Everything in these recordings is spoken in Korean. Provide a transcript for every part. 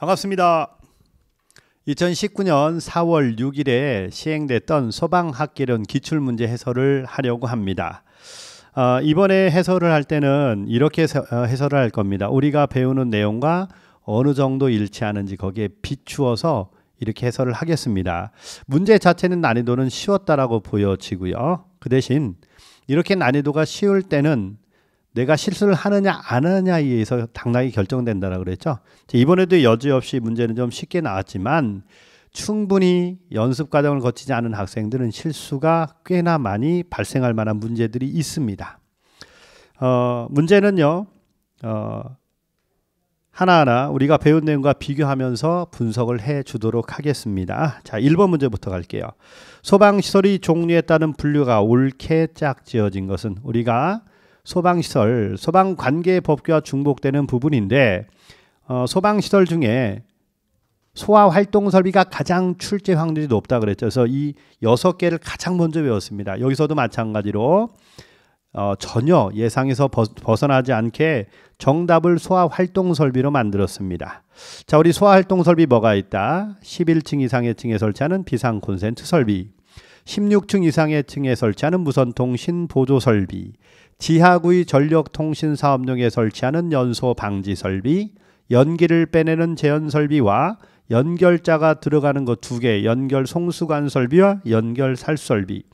반갑습니다. 2019년 4월 6일에 시행됐던 소방학개론 기출문제 해설을 하려고 합니다. 어, 이번에 해설을 할 때는 이렇게 어, 해설을 할 겁니다. 우리가 배우는 내용과 어느 정도 일치하는지 거기에 비추어서 이렇게 해설을 하겠습니다. 문제 자체는 난이도는 쉬웠다라고 보여지고요. 그 대신 이렇게 난이도가 쉬울 때는 내가 실수를 하느냐 안 하느냐에 의해서 당락이 결정된다라 고 그랬죠. 이번에도 여지없이 문제는 좀 쉽게 나왔지만 충분히 연습 과정을 거치지 않은 학생들은 실수가 꽤나 많이 발생할 만한 문제들이 있습니다. 어, 문제는요. 어, 하나하나 우리가 배운 내용과 비교하면서 분석을 해 주도록 하겠습니다. 자, 1번 문제부터 갈게요. 소방시설이 종류에 따른 분류가 옳게 짝지어진 것은 우리가 소방시설, 소방관계 법규와 중복되는 부분인데 어, 소방시설 중에 소화 활동 설비가 가장 출제 확률이 높다 그랬죠. 그래서 이 여섯 개를 가장 먼저 배웠습니다. 여기서도 마찬가지로 어, 전혀 예상에서 벗어나지 않게 정답을 소화 활동 설비로 만들었습니다. 자, 우리 소화 활동 설비 뭐가 있다? 11층 이상의 층에 설치하는 비상 콘센트 설비, 16층 이상의 층에 설치하는 무선 통신 보조 설비, 지하구의 전력통신사업용에 설치하는 연소 방지 설비, 연기를 빼내는 재연 설비와 연결자가 들어가는 것 두 개, 연결 송수관 설비와 연결 살설비.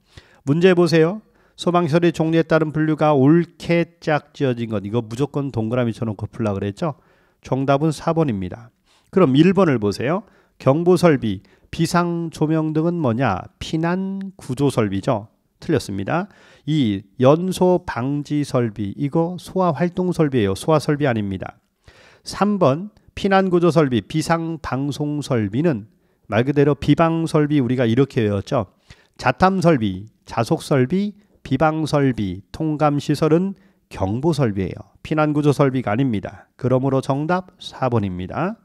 문제 보세요. 소방설의 종류에 따른 분류가 옳게 짝 지어진 것. 이거 무조건 동그라미 쳐놓고 풀라 그랬죠? 정답은 4번입니다. 그럼 1번을 보세요. 경보설비, 비상조명 등은 뭐냐? 피난구조설비죠. 틀렸습니다. 이 연소 방지 설비 이거 소화 활동 설비예요. 소화 설비 아닙니다. 3번 피난 구조 설비, 비상 방송 설비는 말 그대로 비방 설비 우리가 이렇게 외웠죠. 자탐 설비, 자속 설비, 비방 설비, 통감 시설은 경보 설비예요. 피난 구조 설비가 아닙니다. 그러므로 정답 4번입니다.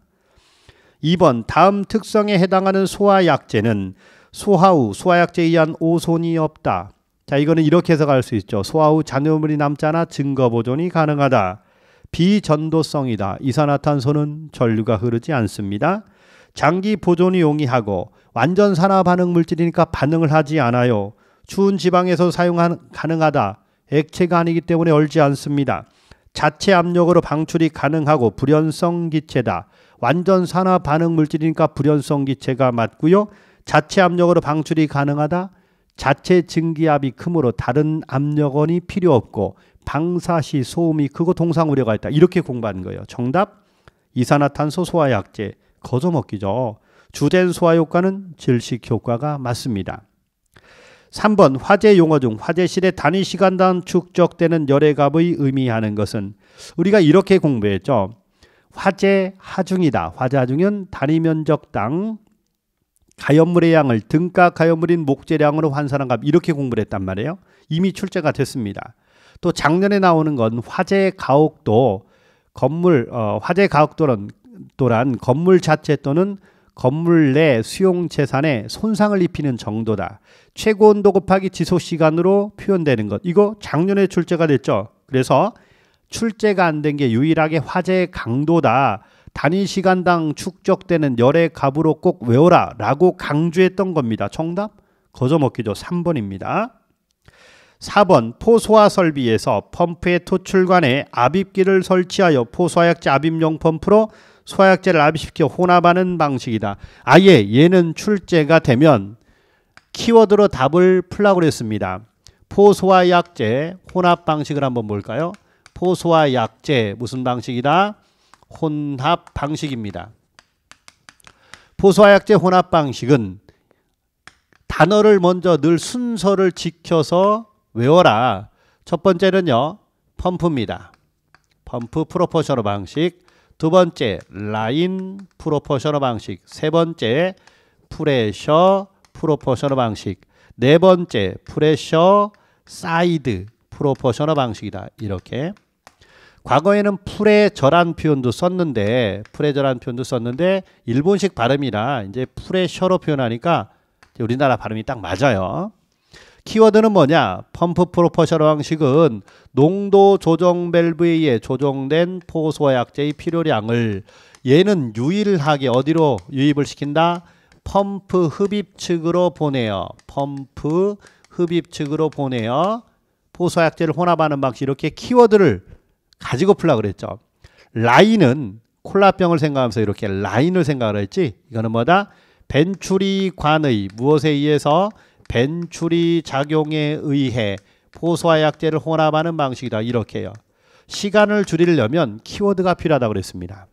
2번 다음 특성에 해당하는 소화약제는 소화 후 소화약제에 의한 오손이 없다. 자, 이거는 이렇게 해석할 수 있죠. 소화 후 잔여물이 남자나 증거 보존이 가능하다. 비전도성이다. 이산화탄소는 전류가 흐르지 않습니다. 장기 보존이 용이하고 완전 산화 반응 물질이니까 반응을 하지 않아요. 추운 지방에서 사용 가능하다. 액체가 아니기 때문에 얼지 않습니다. 자체 압력으로 방출이 가능하고 불연성 기체다. 완전 산화 반응 물질이니까 불연성 기체가 맞고요. 자체 압력으로 방출이 가능하다. 자체 증기압이 크므로 다른 압력원이 필요 없고 방사시 소음이 크고 동상 우려가 있다. 이렇게 공부한 거예요. 정답 이산화탄소 소화약제 거저먹기죠. 주된 소화 효과는 질식 효과가 맞습니다. 3번 화재 용어 중 화재실의 단위 시간당 축적되는 열의값의 의미하는 것은 우리가 이렇게 공부했죠. 화재 하중이다. 화재 하중은 단위 면적당 가염물의 양을 등가 가염물인 목재량으로 환산한 값 이렇게 공부를 했단 말이에요. 이미 출제가 됐습니다. 또 작년에 나오는 건 화재 가옥도 건물 어, 화재 가옥도란 또란 건물 자체 또는 건물 내 수용 재산에 손상을 입히는 정도다. 최고 온도 곱하기 지속 시간으로 표현되는 것. 이거 작년에 출제가 됐죠. 그래서 출제가 안 된 게 유일하게 화재 강도다. 단위 시간당 축적되는 열의 값으로 꼭 외워라 라고 강조했던 겁니다. 정답 거저먹기죠. 3번입니다. 4번 포소화 설비에서 펌프의 토출관에 압입기를 설치하여 포소화약제 압입용 펌프로 소화약제를 압입시켜 혼합하는 방식이다. 아예 얘는 출제가 되면 키워드로 답을 풀라고 했습니다. 포소화약제 혼합 방식을 한번 볼까요? 포소화약제 무슨 방식이다? 혼합 방식입니다. 포수화약제 혼합 방식은 단어를 먼저 늘 순서를 지켜서 외워라. 첫 번째는요. 펌프입니다. 펌프 프로포셔너 방식. 두 번째 라인 프로포셔너 방식. 세 번째 프레셔 프로포셔너 방식. 네 번째 프레셔 사이드 프로포셔너 방식이다. 이렇게 과거에는 풀의 절한 표현도 썼는데 풀의 절한 표현도 썼는데 일본식 발음이라 이제 풀의 셔로 표현하니까 우리나라 발음이 딱 맞아요. 키워드는 뭐냐? 펌프 프로퍼셔러 방식은 농도 조정 밸브에 의해 조정된 포소약제의 필요량을 얘는 유일하게 어디로 유입을 시킨다? 펌프 흡입 측으로 보내요. 펌프 흡입 측으로 보내요. 포소약제를 혼합하는 방식 이렇게 키워드를 가지고 풀라 그랬죠. 라인은 콜라병을 생각하면서 이렇게 라인을 생각을 했지. 이거는 뭐다? 벤추리 관의 무엇에 의해서 벤추리 작용에 의해 포소화 약재를 혼합하는 방식이다. 이렇게요. 시간을 줄이려면 키워드가 필요하다 그랬습니다.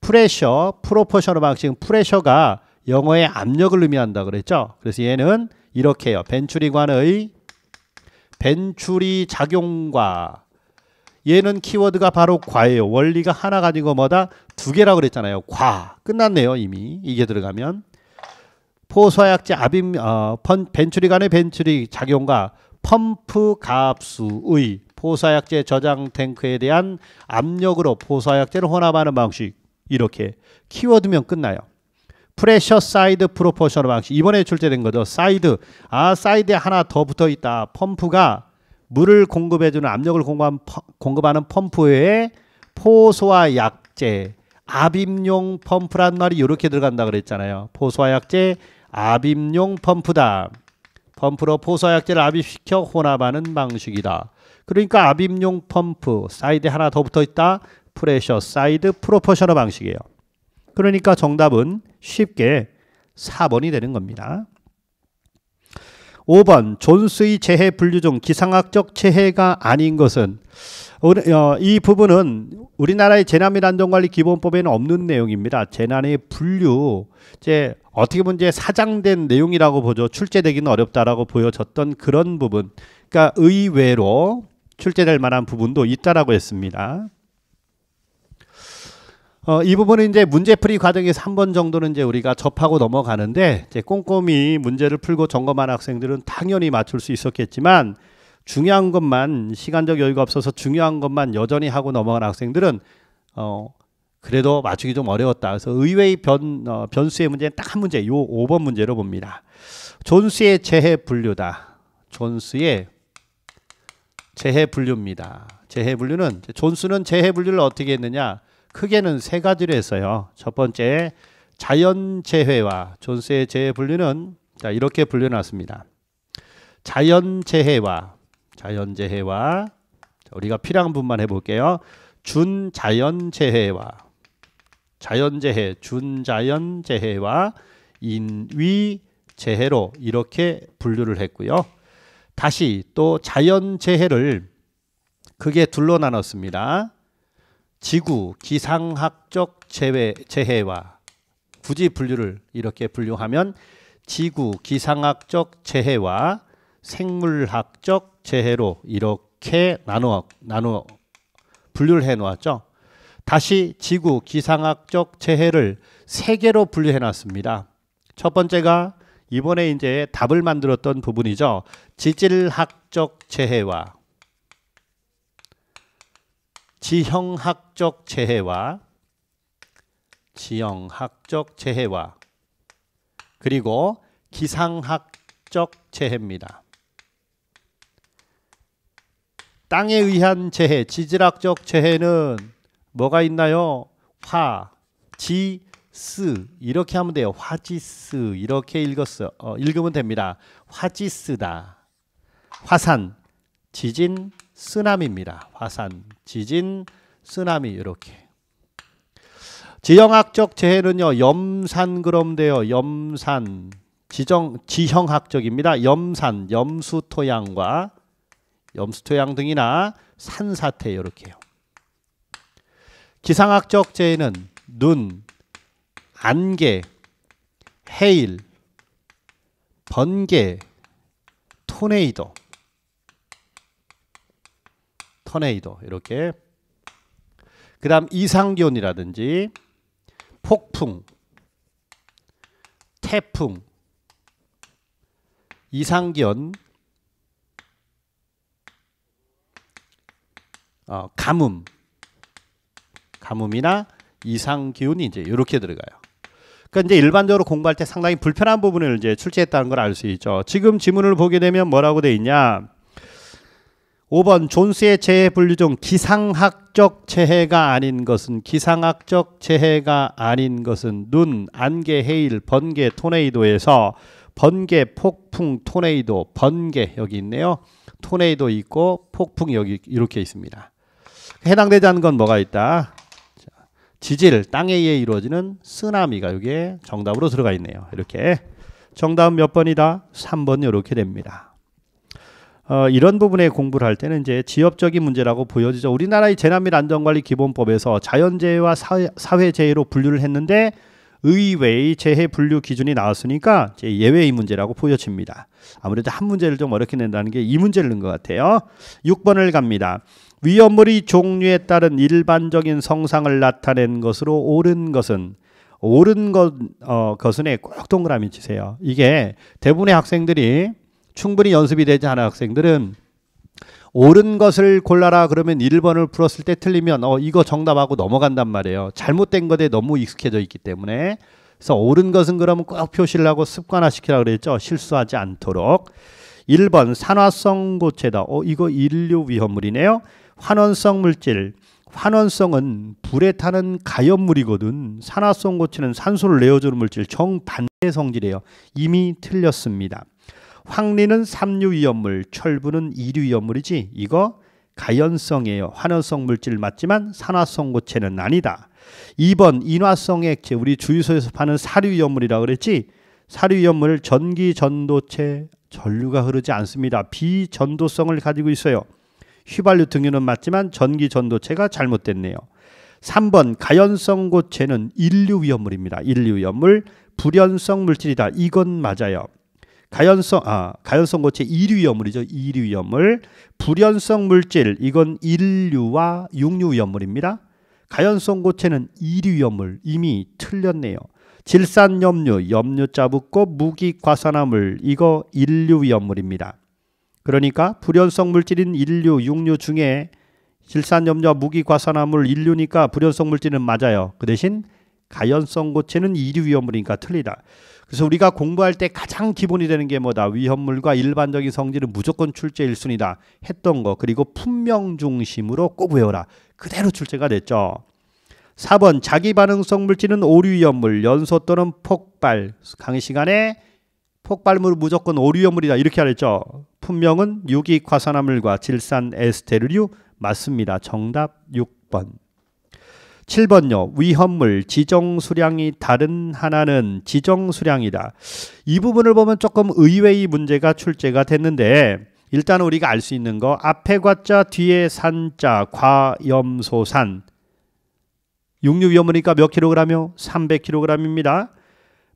프레셔, 프로포셔널 방식은 프레셔가 영어의 압력을 의미한다 그랬죠. 그래서 얘는 이렇게요. 벤추리관의 벤추리 작용과 얘는 키워드가 바로 과예요. 원리가 하나 가아니고 뭐다 두 개라고 그랬잖아요. 과 끝났네요 이미 이게 들어가면 포소약제 아빔 어, 벤츄리 간의 벤츄리 작용과 펌프 가압수의 포사약제 저장 탱크에 대한 압력으로 포사약제를 혼합하는 방식 이렇게 키워드면 끝나요. 프레셔 사이드 프로포셔널 방식 이번에 출제된 거죠. 사이드 아 사이드에 하나 더 붙어 있다. 펌프가 물을 공급해주는 압력을 공급하는 펌프에 포소화 약제, 압입용 펌프란 말이 이렇게 들어간다 그랬잖아요. 포소화 약제, 압입용 펌프다. 펌프로 포소화 약제를 압입시켜 혼합하는 방식이다. 그러니까 압입용 펌프 사이드 하나 더 붙어 있다. 프레셔 사이드 프로포셔너 방식이에요. 그러니까 정답은 쉽게 4번이 되는 겁니다. 5번 존스의 재해 분류 중 기상학적 재해가 아닌 것은 어, 이 부분은 우리나라의 재난및 안전관리 기본법에는 없는 내용입니다. 재난의 분류, 이제 어떻게 보면 이제 사장된 내용이라고 보죠. 출제되기는 어렵다라고 보여졌던 그런 부분, 그러니까 의외로 출제될 만한 부분도 있다라고 했습니다. 어, 이 부분은 이제 문제풀이 과정에서 한 번 정도는 이제 우리가 접하고 넘어가는데 이제 꼼꼼히 문제를 풀고 점검한 학생들은 당연히 맞출 수 있었겠지만 중요한 것만 시간적 여유가 없어서 중요한 것만 여전히 하고 넘어간 학생들은 어 그래도 맞추기 좀 어려웠다. 그래서 의외의 변 어, 변수의 문제는 딱 한 문제, 요 5번 문제로 봅니다. 존스의 재해 분류다. 존스의 재해 분류입니다. 재해 분류는 존스는 재해 분류를 어떻게 했느냐? 크게는 세 가지로 했어요. 첫 번째 자연재해와 존세의 재해 분류는 자 이렇게 분류해놨습니다. 자연재해와 자연재해와 우리가 필요한 분만 해볼게요. 준자연재해와 자연재해, 준자연재해와 인위재해로 이렇게 분류를 했고요. 다시 또 자연재해를 크게 둘로 나눴습니다. 지구 기상학적 재해, 재해와 굳이 분류를 이렇게 분류하면 지구 기상학적 재해와 생물학적 재해로 이렇게 나누어 나누 분류를 해 놓았죠. 다시 지구 기상학적 재해를 세 개로 분류해 놨습니다. 첫 번째가 이번에 이제 답을 만들었던 부분이죠. 지질학적 재해와 지형학적 재해와 지형학적 재해와 그리고 기상학적 재해입니다. 땅에 의한 재해, 지질학적 재해는 뭐가 있나요? 화, 지, 스 이렇게 하면 돼요. 화지스 이렇게 읽었어. 어, 읽으면 됩니다. 화지스다. 화산, 지진, 쓰나미입니다. 화산, 지진, 쓰나미 이렇게. 지형학적 재해는요. 염산 그럼되요 염산 지정 지형학적입니다. 염산, 염수토양과 염수토양 등이나 산사태 이렇게요. 기상학적 재해는 눈, 안개, 해일, 번개, 토네이도 터네이도 이렇게 그다음 이상기온이라든지 폭풍, 태풍, 이상기온, 어, 가뭄, 가뭄이나 이상기온이 이제 이렇게 들어가요. 그러니까 이제 일반적으로 공부할 때 상당히 불편한 부분을 이제 출제했다는 걸 알 수 있죠. 지금 지문을 보게 되면 뭐라고 돼 있냐? 5번 존스의 재해 분류 중 기상학적 재해가 아닌 것은 기상학적 재해가 아닌 것은 눈, 안개, 해일, 번개, 토네이도에서 번개, 폭풍, 토네이도, 번개 여기 있네요. 토네이도 있고 폭풍 여기 이렇게 있습니다. 해당되지 않은 건 뭐가 있다? 지질, 땅에 의해 이루어지는 쓰나미가 여기에 정답으로 들어가 있네요. 이렇게 정답은 몇 번이다? 3번 이렇게 됩니다. 어, 이런 부분에 공부를 할 때는 이제 지역적인 문제라고 보여지죠. 우리나라의 재난 및 안전관리 기본법에서 자연재해와 사회, 사회재해로 분류를 했는데 의외의 재해 분류 기준이 나왔으니까 이제 예외의 문제라고 보여집니다. 아무래도 한 문제를 좀 어렵게 낸다는 게 이 문제를 낸 것 같아요. 6번을 갑니다. 위험물이 종류에 따른 일반적인 성상을 나타낸 것으로 옳은 것은 옳은 것, 어, 것은에 꼭 동그라미 치세요. 이게 대부분의 학생들이 충분히 연습이 되지 않은 학생들은 옳은 것을 골라라 그러면 1번을 풀었을 때 틀리면 어 이거 정답하고 넘어간단 말이에요. 잘못된 것에 너무 익숙해져 있기 때문에 그래서 옳은 것은 그러면 꼭 표시를 하고 습관화시키라 그랬죠. 실수하지 않도록. 1번 산화성 고체다. 어 이거 인류 위험물이네요. 환원성 물질. 환원성은 불에 타는 가염물이거든 산화성 고체는 산소를 내어주는 물질 정반대 성질이에요. 이미 틀렸습니다. 황리는 삼류위험물, 철분은 이류위험물이지 이거 가연성이에요. 환원성 물질 맞지만 산화성 고체는 아니다. 2번 인화성 액체 우리 주유소에서 파는 사류위험물이라 그랬지 사류위험물 전기 전도체 전류가 흐르지 않습니다. 비전도성을 가지고 있어요. 휘발유 등유는 맞지만 전기 전도체가 잘못됐네요. 3번 가연성 고체는 인류 위험물입니다. 인류 위험물 불연성 물질이다. 이건 맞아요. 가연성 아 가연성 고체 1위 염물이죠. 1위 염물. 불연성 물질 이건 1류와6류 염물입니다. 가연성 고체는 1위 염물 이미 틀렸네요. 질산 염류, 염류 짜붙고 무기 과산화물 이거 1류 염물입니다. 그러니까 불연성 물질인 1류6류 중에 질산 염류와 무기 과산화물 1류니까 불연성 물질은 맞아요. 그 대신 가연성 고체는 이류 염물이니까 틀리다. 그래서 우리가 공부할 때 가장 기본이 되는 게 뭐다. 위험물과 일반적인 성질은 무조건 출제 일순위다 했던 거. 그리고 품명 중심으로 꼭 외워라. 그대로 출제가 됐죠. 4번 자기 반응성 물질은 오류 위험물, 연소 또는 폭발. 강의 시간에 폭발물은 무조건 오류 위험물이다. 이렇게 알았죠. 품명은 유기과산화물과 질산 에스테르류 맞습니다. 정답 6번. 7번요. 위험물 지정 수량이 다른 하나는 지정 수량이다. 이 부분을 보면 조금 의외의 문제가 출제가 됐는데 일단 우리가 알 수 있는 거 앞에 과자 뒤에 산자 과염소산 육류 위험이니까 몇 킬로그램이요? 300킬로그램입니다.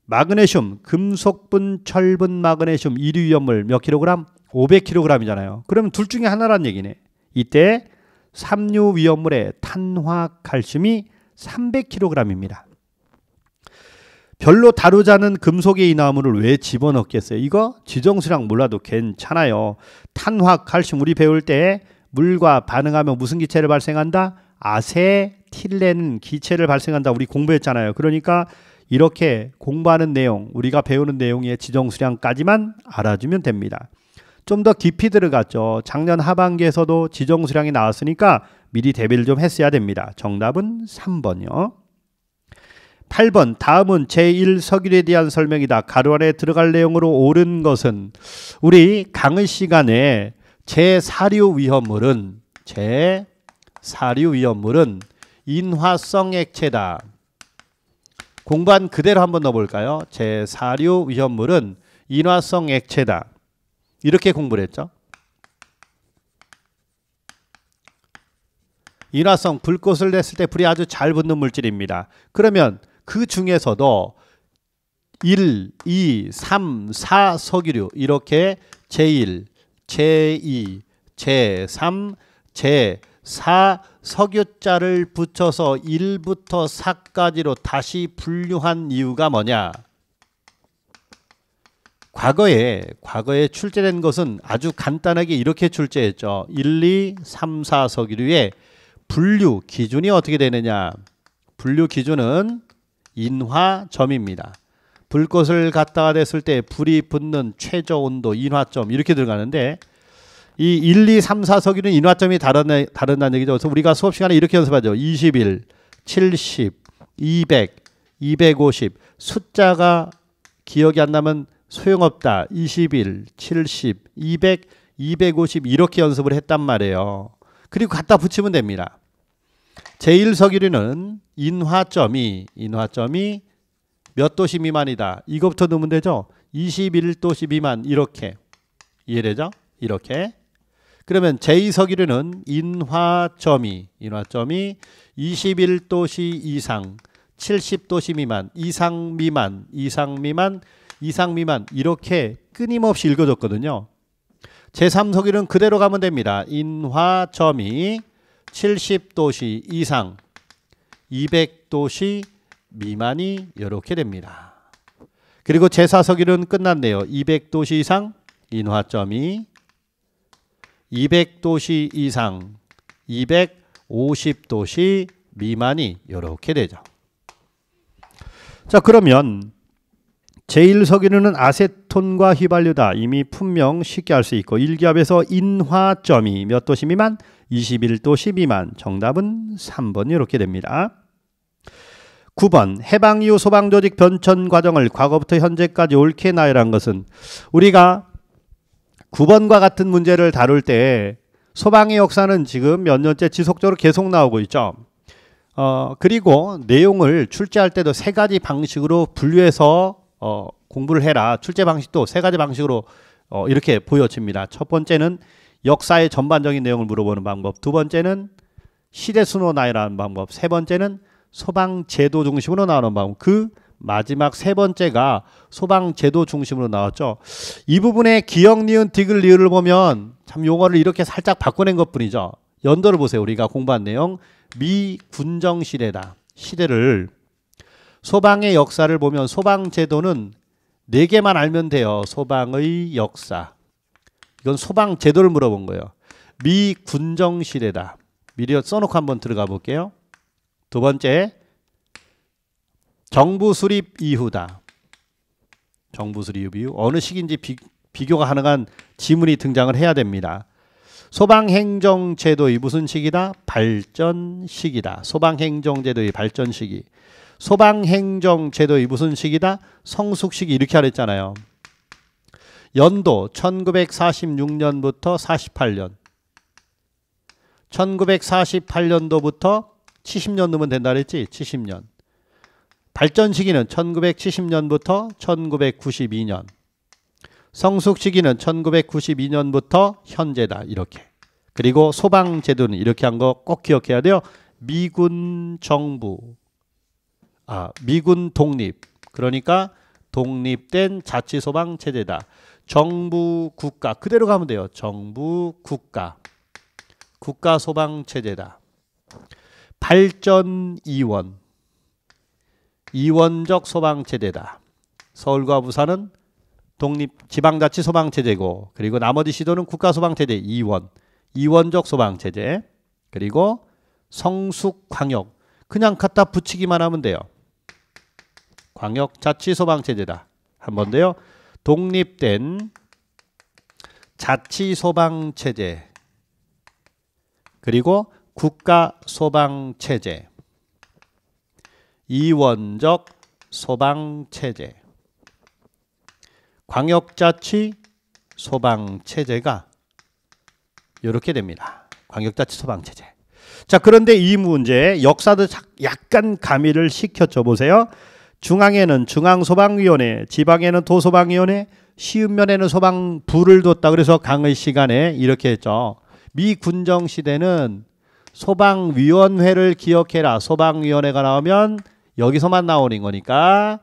마그네슘 금속분 철분 마그네슘 이류 위험물 몇 킬로그램? 5 0 0로그 g 이잖아요 그러면 둘 중에 하나란 얘기네. 이때 삼류 위험물의 탄화 칼슘이 300kg입니다. 별로 다루지 않은 금속의 이나무를 왜 집어넣겠어요? 이거 지정수량 몰라도 괜찮아요. 탄화 칼슘 우리 배울 때 물과 반응하면 무슨 기체를 발생한다? 아세틸렌 기체를 발생한다. 우리 공부했잖아요. 그러니까 이렇게 공부하는 내용, 우리가 배우는 내용의 지정수량까지만 알아주면 됩니다. 좀더 깊이 들어갔죠. 작년 하반기에서도 지정 수량이 나왔으니까 미리 대비를 좀 했어야 됩니다. 정답은 3번요. 8번 다음은 제1석일에 대한 설명이다. 가로 안에 들어갈 내용으로 옳은 것은 우리 강의 시간에 제4류 위험물은 제4류 위험물은 인화성 액체다. 공반 그대로 한번 넣어볼까요? 제4류 위험물은 인화성 액체다. 이렇게 공부를 했죠. 인화성 불꽃을 냈을 때 불이 아주 잘 붙는 물질입니다. 그러면 그 중에서도 1, 2, 3, 4 석유류 이렇게 제1, 제2, 제3, 제4 석유자를 붙여서 1부터 4까지로 다시 분류한 이유가 뭐냐? 과거에 과거에 출제된 것은 아주 간단하게 이렇게 출제했죠. 1, 2, 3, 4석 위에 분류 기준이 어떻게 되느냐? 분류 기준은 인화점입니다. 불꽃을 갖다가 댔을 때 불이 붙는 최저 온도 인화점 이렇게 들어가는데 이 1, 2, 3, 4석이는 인화점이 다른 다른다는 얘기죠. 그래서 우리가 수업 시간에 이렇게 연습하죠. 21, 70, 200, 250 숫자가 기억이 안 나면 소용없다. 2 1 70, 200, 250 이렇게 연습을 했단 말이에요. 그리고 갖다 붙이면 됩니다. 제1석유리는 인화점이 인화점이 몇 도시 미만이다. 이것부터 넣으면 되죠. 21도시 미만 이렇게 이해되죠? 이렇게 그러면 제2석유류는 인화점이 인화점이 21도시 이상 70도시 미만 이상 미만 이상 미만 이상 미만 이렇게 끊임없이 읽어줬거든요. 제3석일은 그대로 가면 됩니다. 인화점이 70도씨 이상 200도씨 미만이 이렇게 됩니다. 그리고 제4석일은 끝났네요. 200도씨 이상 인화점이 200도씨 이상 250도씨 미만이 이렇게 되죠. 자 그러면 제1석유류는 아세톤과 휘발유다 이미 품명 쉽게 알 수 있고 1기압에서 인화점이 몇 도시 미만? 21도시 미만 정답은 3번 이렇게 됩니다. 9번 해방 이후 소방조직 변천 과정을 과거부터 현재까지 옳게 나열한 것은 우리가 9번과 같은 문제를 다룰 때 소방의 역사는 지금 몇 년째 지속적으로 계속 나오고 있죠. 어, 그리고 내용을 출제할 때도 세 가지 방식으로 분류해서 어, 공부를 해라. 출제 방식도 세 가지 방식으로 어, 이렇게 보여집니다. 첫 번째는 역사의 전반적인 내용을 물어보는 방법, 두 번째는 시대 순호 나열하는 방법, 세 번째는 소방 제도 중심으로 나오는 방법. 그 마지막 세 번째가 소방 제도 중심으로 나왔죠. 이 부분에 기억 니은 디귿 리을을 보면 참 용어를 이렇게 살짝 바꿔낸 것뿐이죠. 연도를 보세요. 우리가 공부한 내용 미군정 시대다. 시대를 소방의 역사를 보면 소방 제도는 네 개만 알면 돼요. 소방의 역사. 이건 소방 제도를 물어본 거예요. 미 군정 시대다. 미리 써놓고 한번 들어가 볼게요. 두 번째 정부 수립 이후다. 정부 수립 이후 어느 시기인지 비, 비교가 가능한 지문이 등장을 해야 됩니다. 소방행정제도의 무슨 시기다? 발전 시기다. 소방행정제도의 발전 시기. 소방행정 제도의 무슨 식이다? 성숙식 이렇게 하랬잖아요. 연도 1946년부터 48년 1948년도부터 70년 넘으면 된다 그랬지? 70년 발전 시기는 1970년부터 1992년 성숙 시기는 1992년부터 현재다 이렇게 그리고 소방 제도는 이렇게 한 거 꼭 기억해야 돼요 미군 정부 아, 미군 독립. 그러니까 독립된 자치소방 체제다. 정부 국가 그대로 가면 돼요. 정부 국가 국가 소방 체제다. 발전 이원 이원적 소방 체제다. 서울과 부산은 독립 지방자치 소방 체제고 그리고 나머지 시도는 국가 소방 체제 이원 이원적 소방 체제 그리고 성숙 광역 그냥 갖다 붙이기만 하면 돼요. 광역자치소방체제다. 한 번 더요. 독립된 자치소방체제 그리고 국가소방체제 이원적 소방체제 광역자치 소방체제가 이렇게 됩니다. 광역자치 소방체제. 자, 그런데 이 문제 역사도 약간 가미를 시켜줘 보세요. 중앙에는 중앙소방위원회, 지방에는 도소방위원회, 시읍면에는 소방부를 뒀다. 그래서 강의 시간에 이렇게 했죠. 미 군정 시대는 소방위원회를 기억해라. 소방위원회가 나오면 여기서만 나오는 거니까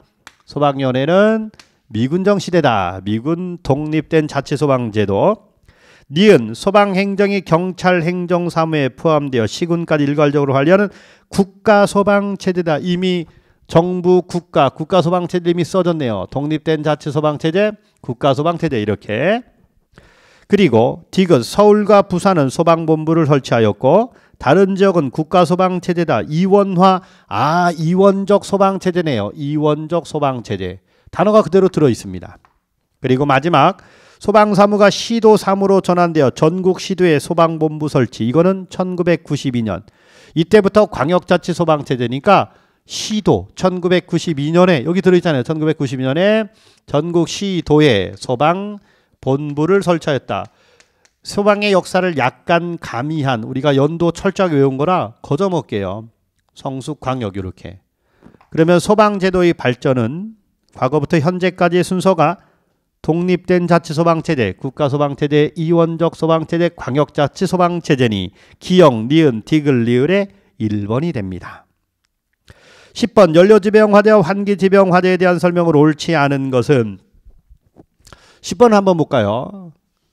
소방위원회는 미군정 시대다. 미군 독립된 자치소방제도. 니은 소방행정이 경찰 행정사무에 포함되어 시군까지 일괄적으로 관리하는 국가소방체제다. 이미 정부 국가 국가 소방체제 이미 써졌네요. 독립된 자치 소방체제 국가 소방체제 이렇게 그리고 디귿 서울과 부산은 소방본부를 설치하였고 다른 지역은 국가소방체제다. 이원화 아 이원적 소방체제네요. 이원적 소방체제 단어가 그대로 들어 있습니다. 그리고 마지막 소방사무가 시도사무로 전환되어 전국 시도의 소방본부 설치 이거는 1992년 이때부터 광역자치 소방체제니까 시도 1992년에 여기 들어있잖아요. 1992년에 전국 시도의 소방 본부를 설치하였다. 소방의 역사를 약간 가미한 우리가 연도 철저하게 외운 거라 거저먹게요. 성숙 광역 이렇게. 그러면 소방 제도의 발전은 과거부터 현재까지의 순서가 독립된 자치소방체제, 국가소방체제, 이원적 소방체제, 광역자치소방체제니 기역, 니은, 디귿, 리을의 1번이 됩니다. 10번 연료지병 화재와 환기지병 화재에 대한 설명을 옳지 않은 것은 10번 한번 볼까요?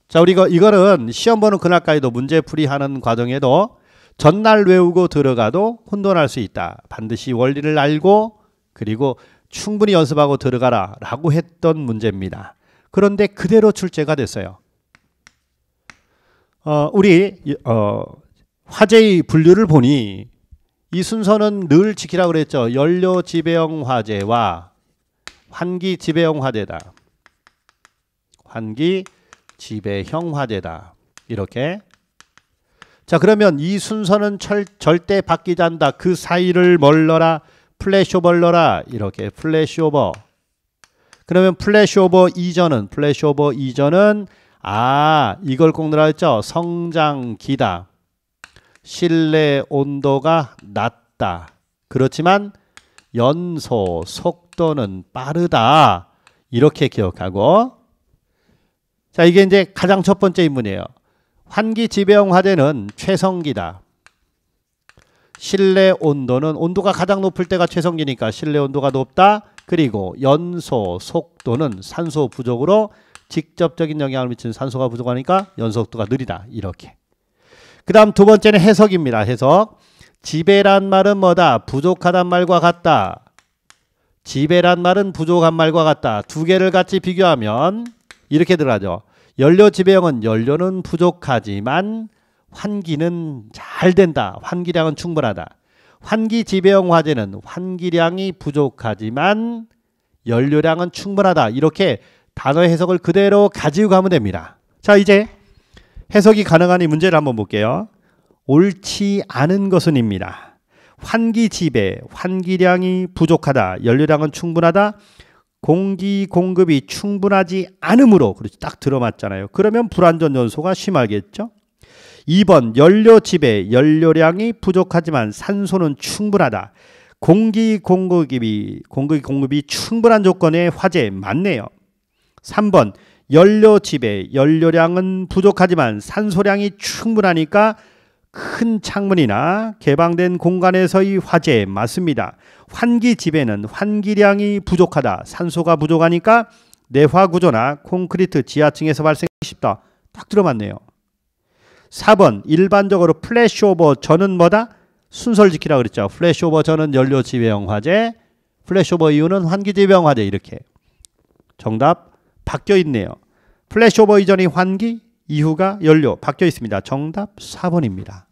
자, 우리 이거, 이거는 시험 보는 그날까지도 문제 풀이하는 과정에도 전날 외우고 들어가도 혼돈할 수 있다. 반드시 원리를 알고 그리고 충분히 연습하고 들어가라 라고 했던 문제입니다. 그런데 그대로 출제가 됐어요. 어, 우리 어, 화재의 분류를 보니 이 순서는 늘 지키라 고 그랬죠. 연료 지배형 화재와 환기 지배형 화재다. 환기 지배형 화재다. 이렇게. 자, 그러면 이 순서는 철, 절대 바뀌지 않다. 그 사이를 멀러라. 플래시오버러라. 이렇게 플래시오버. 그러면 플래시오버 이전은 플래시오버 이전은 아, 이걸 꼭 늘었죠. 성장기다. 실내 온도가 낮다. 그렇지만 연소 속도는 빠르다. 이렇게 기억하고 자, 이게 이제 가장 첫 번째 인문이에요. 환기 지배형 화재는 최성기다. 실내 온도는 온도가 가장 높을 때가 최성기니까 실내 온도가 높다. 그리고 연소 속도는 산소 부족으로 직접적인 영향을 미치는 산소가 부족하니까 연속도가 느리다. 이렇게. 그 다음 두 번째는 해석입니다. 해석. 지배란 말은 뭐다? 부족하단 말과 같다. 지배란 말은 부족한 말과 같다. 두 개를 같이 비교하면 이렇게 들어가죠. 연료 지배형은 연료는 부족하지만 환기는 잘 된다. 환기량은 충분하다. 환기 지배형 화재는 환기량이 부족하지만 연료량은 충분하다. 이렇게 단어 해석을 그대로 가지고 가면 됩니다. 자, 이제 해석이 가능한 이 문제를 한번 볼게요. 옳지 않은 것은입니다. 환기 지배, 환기량이 부족하다, 연료량은 충분하다, 공기 공급이 충분하지 않으므로, 그렇지, 딱 들어맞잖아요. 그러면 불완전 연소가 심하겠죠? 2번, 연료 지배, 연료량이 부족하지만 산소는 충분하다. 공기 공급이, 공기 공급이 충분한 조건의 화재, 맞네요. 3번, 연료 집에 연료량은 부족하지만 산소량이 충분하니까 큰 창문이나 개방된 공간에서의 화재에 맞습니다. 환기 집에는 환기량이 부족하다. 산소가 부족하니까 내화 구조나 콘크리트 지하층에서 발생하기 쉽다. 딱 들어맞네요. 4번 일반적으로 플래시오버 전은 뭐다? 순서를 지키라 그랬죠. 플래시오버 전은 연료 집배영 화재, 플래시오버 이유는 환기 집배영 화재 이렇게. 정답 바뀌어 있네요. 플래시오버 이전이 환기, 이후가 연료 바뀌어 있습니다. 정답 4번입니다.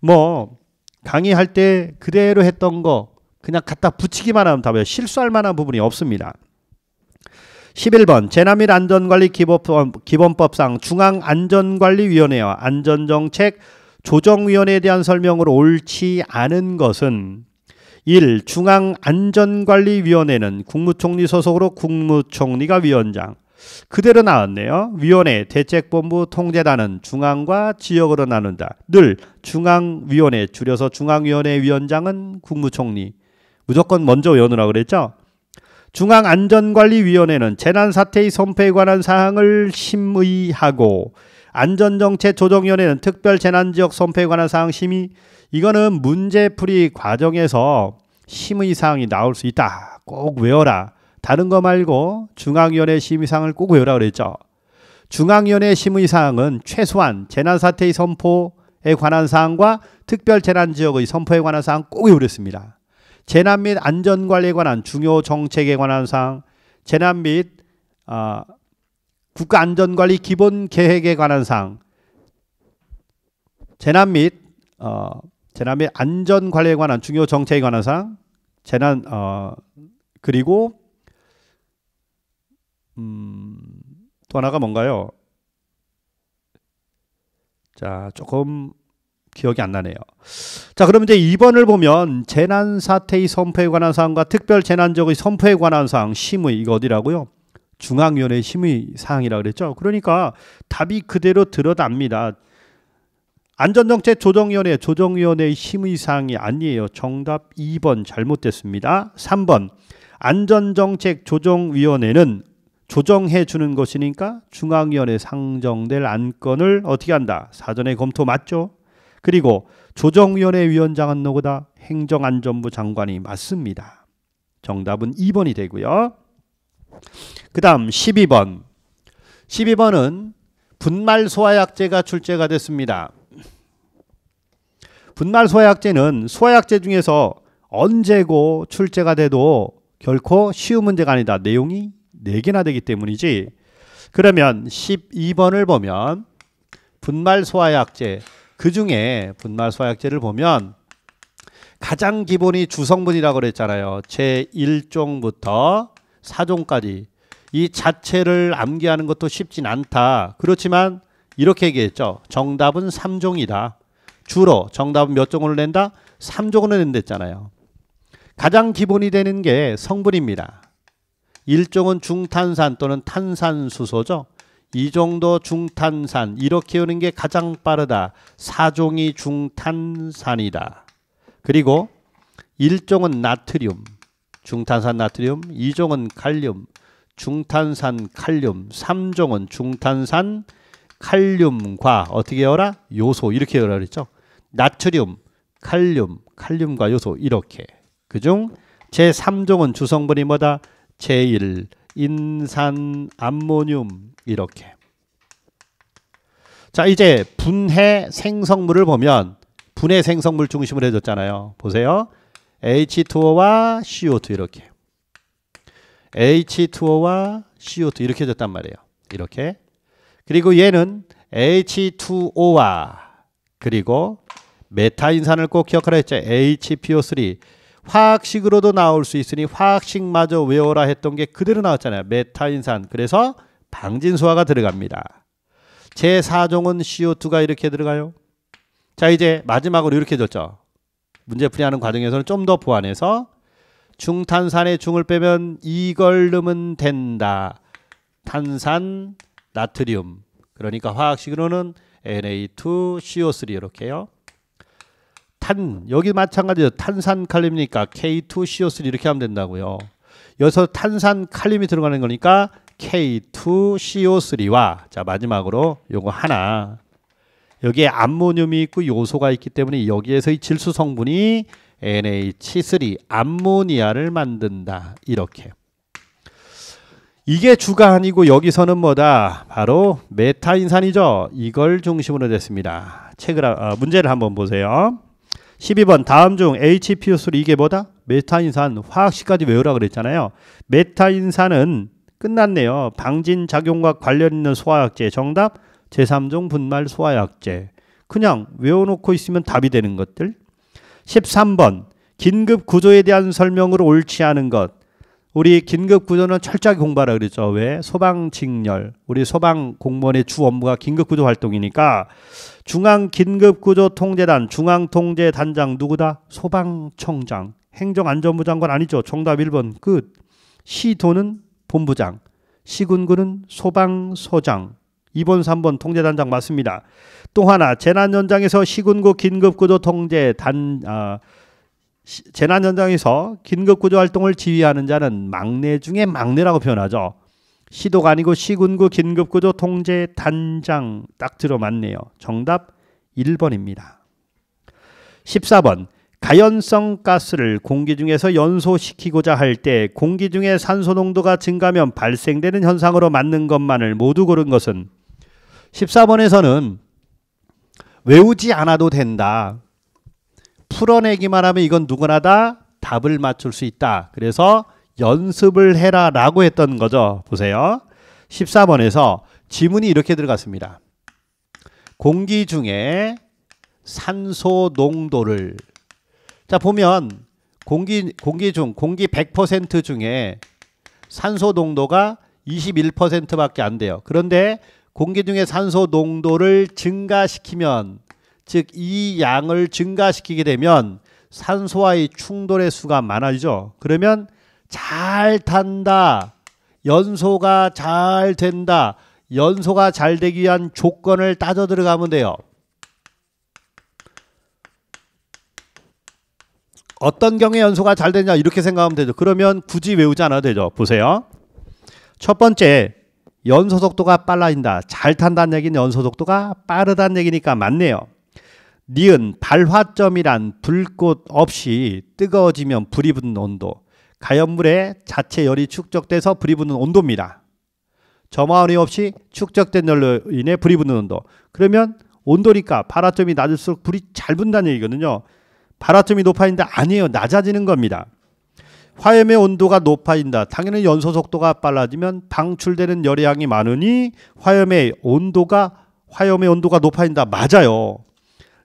뭐 강의할 때 그대로 했던 거 그냥 갖다 붙이기만 하면 답이에요. 실수할 만한 부분이 없습니다. 11번 재난및 안전관리 기본법, 상 중앙안전관리위원회와 안전정책 조정위원회에 대한 설명으로 옳지 않은 것은 1. 중앙안전관리위원회는 국무총리 소속으로 국무총리가 위원장 그대로 나왔네요. 위원회, 대책본부, 통제단은 중앙과 지역으로 나눈다. 늘 중앙위원회, 줄여서 중앙위원회 위원장은 국무총리. 무조건 먼저 외우느라 고 그랬죠? 중앙안전관리위원회는 재난사태의 선포에 관한 사항을 심의하고 안전정책조정위원회는 특별 재난지역 선포에 관한 사항 심의 이거는 문제풀이 과정에서 심의 사항이 나올 수 있다. 꼭 외워라. 다른 거 말고 중앙위원회 심의 사항을 꼭 외우라 그랬죠. 중앙위원회 심의 사항은 최소한 재난사태의 선포에 관한 사항과 특별 재난지역의 선포에 관한 사항 꼭 외우랬습니다. 재난 및 안전관리에 관한 중요 정책에 관한 사항, 재난 및 어, 국가안전관리 기본 계획에 관한 사항, 재난 및 어, 재난 및 안전 관리에 관한 중요 정책에 관한 사항, 재난 어, 그리고 음, 또 하나가 뭔가요? 자, 조금 기억이 안 나네요. 자, 그럼 이제 2번을 보면 재난 사태의 선포에 관한 사항과 특별 재난 지의 선포에 관한 사항 심의 이거 어디라고요? 중앙위원회 심의 사항이라 그랬죠. 그러니까 답이 그대로 드러납니다. 안전정책 조정위원회 조정위원회 심의 사항이 아니에요. 정답 2번 잘못됐습니다. 3번 안전정책 조정위원회는 조정해 주는 것이니까 중앙위원회 상정될 안건을 어떻게 한다? 사전에 검토 맞죠? 그리고 조정위원회 위원장은 누구다? 행정안전부 장관이 맞습니다. 정답은 2번이 되고요. 그 다음 12번. 12번은 분말 소화약제가 출제가 됐습니다. 분말 소화약제는 소화약제 중에서 언제고 출제가 돼도 결코 쉬운 문제가 아니다. 내용이 4개나 되기 때문이지. 그러면 12번을 보면 분말 소화약제 그 중에 분말 소화약제를 보면 가장 기본이 주성분이라고 그랬잖아요. 제1종부터 사종까지 이 자체를 암기하는 것도 쉽진 않다. 그렇지만 이렇게 얘기했죠. 정답은 3종이다. 주로 정답은 몇 종을 낸다? 3종을 낸댔잖아요. 가장 기본이 되는 게 성분입니다. 1종은 중탄산 또는 탄산수소죠. 이 정도 중탄산 이렇게 오는 게 가장 빠르다. 4종이 중탄산이다. 그리고 1종은 나트륨. 중탄산 나트륨, 2종은 칼륨, 중탄산 칼륨, 3종은 중탄산 칼륨과 어떻게 열라 어 요소 이렇게 열라 그랬죠. 나트륨, 칼륨, 칼륨과 요소 이렇게. 그중 제3종은 주성분이 뭐다? 제1 인산 암모늄 이렇게. 자, 이제 분해 생성물을 보면 분해 생성물 중심으로 해줬잖아요. 보세요. H2O와 CO2 이렇게 H2O와 CO2 이렇게 됐단 말이에요. 이렇게 그리고 얘는 H2O와 그리고 메타인산을 꼭 기억하라 했죠. HPO3 화학식으로도 나올 수 있으니 화학식마저 외워라 했던 게 그대로 나왔잖아요. 메타인산. 그래서 방진소화가 들어갑니다. 제4종은 CO2가 이렇게 들어가요. 자 이제 마지막으로 이렇게 줬죠. 문제 풀이하는 과정에서는 좀 더 보완해서 중탄산의 중을 빼면 이걸 넣으면 된다. 탄산, 나트륨. 그러니까 화학식으로는 Na2CO3 이렇게요. 탄 여기 마찬가지죠. 탄산 칼륨이니까 K2CO3 이렇게 하면 된다고요. 여기서 탄산 칼륨이 들어가는 거니까 K2CO3와 자 마지막으로 요거 하나 여기에 암모늄이 있고 요소가 있기 때문에 여기에서의 질소 성분이 NH3 암모니아를 만든다. 이렇게. 이게 주가 아니고 여기서는 뭐다? 바로 메타인산이죠. 이걸 중심으로 됐습니다. 책을 아, 문제를 한번 보세요. 12번 다음 중 HPO3 이게 뭐다? 메타인산 화학식까지 외우라 그랬잖아요. 메타인산은 끝났네요. 방진 작용과 관련 있는 소화학제 정답 제3종 분말 소화약제. 그냥 외워놓고 있으면 답이 되는 것들. 13번. 긴급 구조에 대한 설명으로 옳지 않은 것. 우리 긴급 구조는 철저하게 공부하라 그랬죠. 왜? 소방 직렬. 우리 소방 공무원의 주 업무가 긴급 구조 활동이니까 중앙 긴급 구조 통제단 중앙 통제 단장 누구다? 소방청장. 행정안전부 장관 아니죠. 정답 1번. 끝. 시도는 본부장. 시군구는 소방소장 2번, 3번 통제단장 맞습니다. 또 하나 재난 현장에서 시군구 긴급구조 통제 단 어, 시, 재난 현장에서 긴급구조 활동을 지휘하는 자는 막내 중에 막내라고 표현하죠. 시도가 아니고 시군구 긴급구조 통제 단장 딱 들어맞네요. 정답 1번입니다. 14번 가연성 가스를 공기 중에서 연소시키고자 할 때 공기 중에 산소 농도가 증가면 발생되는 현상으로 맞는 것만을 모두 고른 것은 14번에서는 외우지 않아도 된다. 풀어내기만 하면 이건 누구나 다 답을 맞출 수 있다. 그래서 연습을 해라 라고 했던 거죠. 보세요. 14번에서 지문이 이렇게 들어갔습니다. 공기 중에 산소 농도를 자 보면 공기 공기 중 공기 100% 중에 산소 농도가 21%밖에 안 돼요. 그런데 공기 중에 산소 농도를 증가시키면 즉 이 양을 증가시키게 되면 산소와의 충돌의 수가 많아지죠. 그러면 잘 탄다. 연소가 잘 된다. 연소가 잘 되기 위한 조건을 따져 들어가면 돼요. 어떤 경우에 연소가 잘 되냐 이렇게 생각하면 되죠. 그러면 굳이 외우지 않아도 되죠. 보세요. 첫 번째 연소속도가 빨라진다. 잘 탄다는 얘기는 연소속도가 빠르다는 얘기니까 맞네요. 니은 발화점이란 불꽃 없이 뜨거워지면 불이 붙는 온도. 가연물에 자체 열이 축적돼서 불이 붙는 온도입니다. 점화원이 없이 축적된 열로 인해 불이 붙는 온도. 그러면 온도니까 발화점이 낮을수록 불이 잘 붙는다는 얘기거든요. 발화점이 높아진다 아니에요. 낮아지는 겁니다. 화염의 온도가 높아진다. 당연히 연소 속도가 빨라지면 방출되는 열의양이 많으니 화염의 온도가 화염의 온도가 높아진다. 맞아요.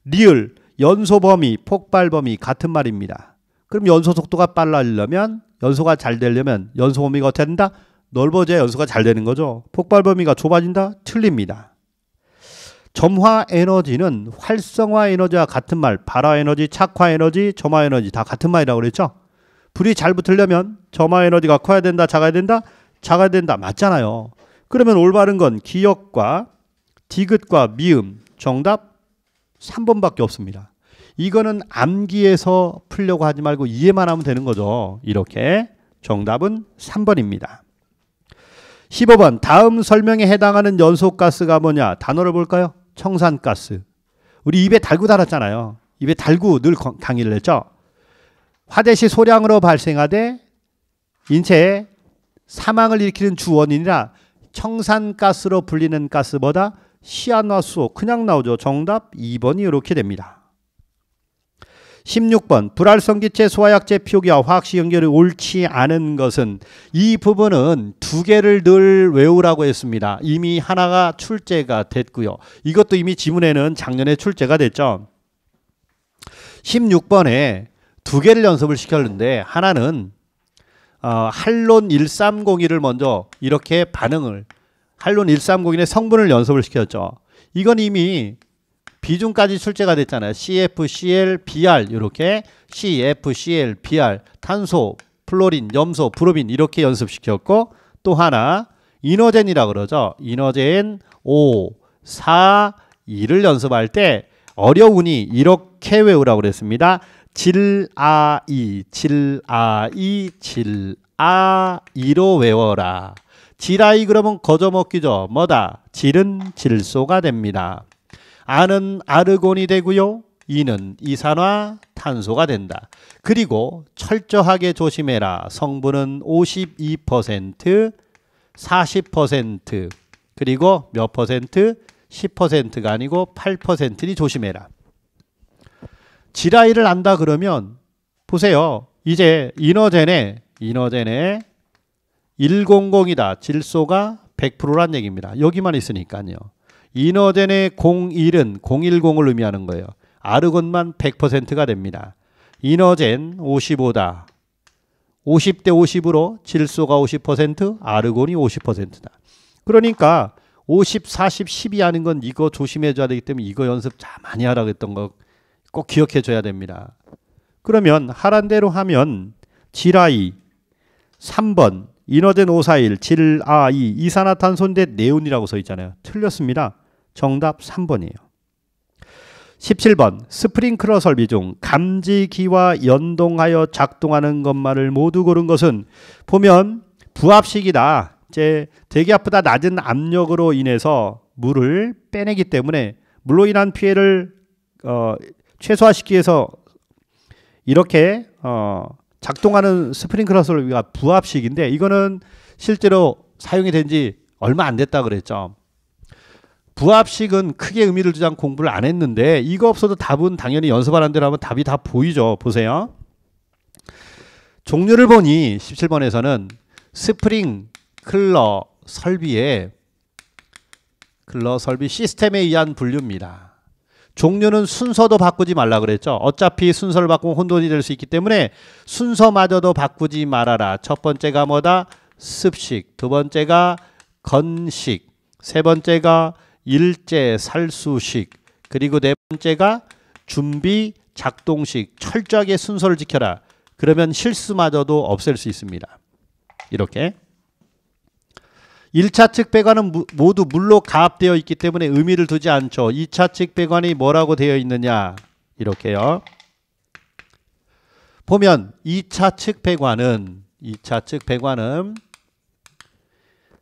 리을 연소 범위, 폭발 범위 같은 말입니다. 그럼 연소 속도가 빨라지려면 연소가 잘 되려면 연소 범위가 어떻게 된다? 넓어져야 연소가 잘 되는 거죠. 폭발 범위가 좁아진다? 틀립니다. 점화 에너지는 활성화 에너지와 같은 말, 발화 에너지, 착화 에너지, 점화 에너지 다 같은 말이라고 그랬죠? 불이 잘 붙으려면 점화 에너지가 커야 된다, 작아야 된다, 작아야 된다 맞잖아요. 그러면 올바른 건기억과 디귿과 미음 정답 3번밖에 없습니다. 이거는 암기에서 풀려고 하지 말고 이해만 하면 되는 거죠. 이렇게 정답은 3번입니다. 15번 다음 설명에 해당하는 연소가스가 뭐냐? 단어를 볼까요? 청산가스. 우리 입에 달고 달았잖아요. 입에 달고 늘 강의를 했죠. 화재시 소량으로 발생하되 인체에 사망을 일으키는 주원이라 청산가스로 불리는 가스보다 시아나수소 그냥 나오죠. 정답 2번이 이렇게 됩니다. 16번 불활성기체 소화약제 표기와 화학식 연결이 옳지 않은 것은 이 부분은 두 개를 늘 외우라고 했습니다. 이미 하나가 출제가 됐고요. 이것도 이미 지문에는 작년에 출제가 됐죠. 16번에 두 개를 연습을 시켰는데 하나는 어, 할론 1 3 0 1을 먼저 이렇게 반응을 할론 1 3 0 1의 성분을 연습을 시켰죠. 이건 이미 비중까지 출제가 됐잖아요. CFCl, Br 이렇게 CFCl, Br 탄소, 플로린, 염소, 브로민 이렇게 연습시켰고 또 하나 이너젠이라 그러죠. 이너젠 5, 4, 2를 연습할 때 어려우니 이렇게 외우라고 그랬습니다. 질아이, 질아이, 질아이로 외워라. 질아이 그러면 거저먹기죠. 뭐다? 질은 질소가 됩니다. 아는 아르곤이 되고요. 이는 이산화 탄소가 된다. 그리고 철저하게 조심해라. 성분은 52%, 40%, 그리고 몇 퍼센트? 10%가 아니고 8%니 조심해라. 지라이를 안다 그러면 보세요. 이제 이너젠의 이너젠의 100이다. 질소가 100%란 얘기입니다. 여기만 있으니까요. 이너젠의 01은 010을 의미하는 거예요. 아르곤만 100%가 됩니다. 이너젠 55다. 50대 50으로 질소가 50%, 아르곤이 50%다. 그러니까 50, 40, 10이 하는 건 이거 조심해줘야 되기 때문에 이거 연습 참 많이 하라고 했던 거꼭 기억해 줘야 됩니다. 그러면 하란대로 하면 질아이 3번 인어된 오사일 질아이 이산화탄소인 네온이라고 써 있잖아요. 틀렸습니다. 정답 3번이에요. 17번 스프링클러 설비 중 감지기와 연동하여 작동하는 것만을 모두 고른 것은 보면 부압식이다. 이제 되게 아프다 낮은 압력으로 인해서 물을 빼내기 때문에 물로 인한 피해를 어, 최소화시키기 위해서 이렇게 어, 작동하는 스프링클러스를 위한 부합식인데 이거는 실제로 사용이 된 지 얼마 안 됐다 그랬죠. 부합식은 크게 의미를 두지 않고 공부를 안 했는데 이거 없어도 답은 당연히 연습하는 대로 하면 답이 다 보이죠. 보세요. 종류를 보니 17번에서는 스프링 클러 설비의 클러 설비 시스템에 의한 분류입니다. 종류는 순서도 바꾸지 말라 그랬죠. 어차피 순서를 바꾸면 혼돈이 될 수 있기 때문에 순서마저도 바꾸지 말아라. 첫 번째가 뭐다? 습식. 두 번째가 건식. 세 번째가 일제 살수식. 그리고 네 번째가 준비 작동식. 철저하게 순서를 지켜라. 그러면 실수마저도 없앨 수 있습니다. 이렇게 1차 측배관은 모두 물로 가압되어 있기 때문에 의미를 두지 않죠. 2차 측배관이 뭐라고 되어 있느냐 이렇게요. 보면 2차 측배관은 2차 측배관은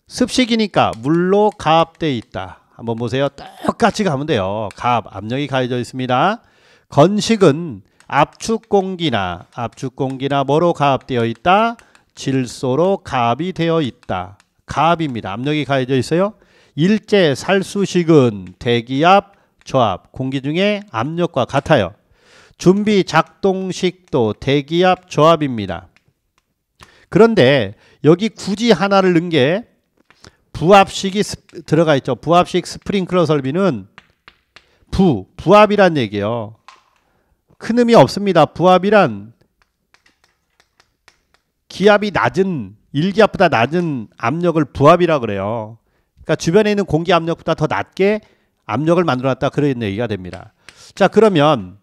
습식이니까 물로 가압되어 있다. 한번 보세요. 똑같이 가면 돼요. 가압, 압력이 가해져 있습니다. 건식은 압축 공기나 압축 공기나 뭐로 가압되어 있다? 질소로 가압이 되어 있다. 가압입니다. 압력이 가해져 있어요. 일제 살수식은 대기압, 저압, 공기 중에 압력과 같아요. 준비 작동식도 대기압, 저압입니다. 그런데 여기 굳이 하나를 넣은 게 부압식이 들어가 있죠. 부압식 스프링클러 설비는 부, 부압이란 얘기예요. 큰 의미 없습니다. 부압이란 기압이 낮은 일기압보다 낮은 압력을 부압이라 그래요. 그러니까 주변에 있는 공기 압력보다 더 낮게 압력을 만들어놨다 그런 얘기가 됩니다. 자 그러면